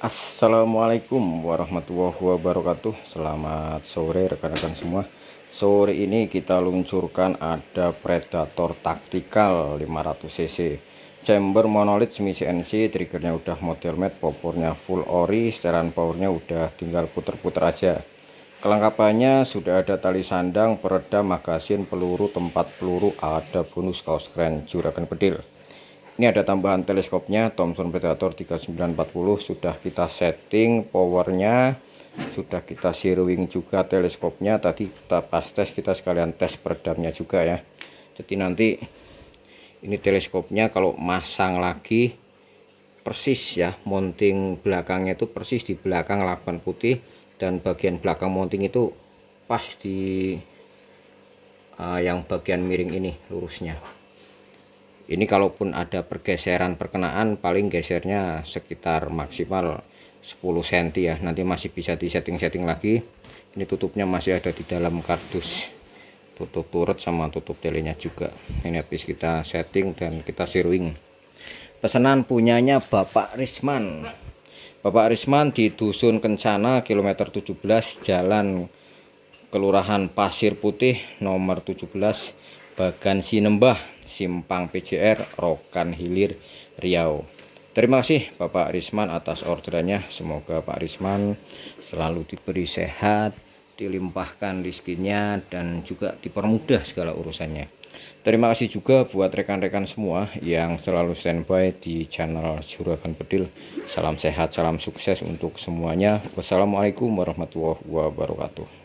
Assalamualaikum warahmatullahi wabarakatuh Selamat sore rekan-rekan semua Sore ini kita luncurkan ada Predator Taktikal 500cc Chamber monolith semi CNC Triggernya udah model mat Popornya full ori Setelan powernya udah tinggal puter-puter aja Kelengkapannya sudah ada tali sandang, peredam, magasin, peluru, tempat peluru Ada bonus kaos keren juragan pedir ini ada tambahan teleskopnya Thomson Predator 3940 sudah kita setting powernya sudah kita zeroing juga teleskopnya tadi kita pas tes kita sekalian tes peredamnya juga ya jadi nanti ini teleskopnya kalau masang lagi persis ya mounting belakangnya itu persis di belakang lapan putih dan bagian belakang mounting itu pas di uh, yang bagian miring ini lurusnya ini kalaupun ada pergeseran perkenaan paling gesernya sekitar maksimal 10 cm ya nanti masih bisa disetting-setting lagi ini tutupnya masih ada di dalam kardus tutup turut sama tutup telinya juga ini habis kita setting dan kita sirwing pesanan punyanya Bapak Risman Bapak Risman di Dusun Kencana kilometer 17 Jalan Kelurahan Pasir Putih nomor 17 Bagan Sinembah Simpang PJR Rokan Hilir Riau Terima kasih Bapak Risman atas orderannya Semoga Pak Risman selalu diberi sehat Dilimpahkan rizkinya Dan juga dipermudah segala urusannya Terima kasih juga buat rekan-rekan semua Yang selalu standby di channel Juragan Pedil. Salam sehat, salam sukses untuk semuanya Wassalamualaikum warahmatullahi wabarakatuh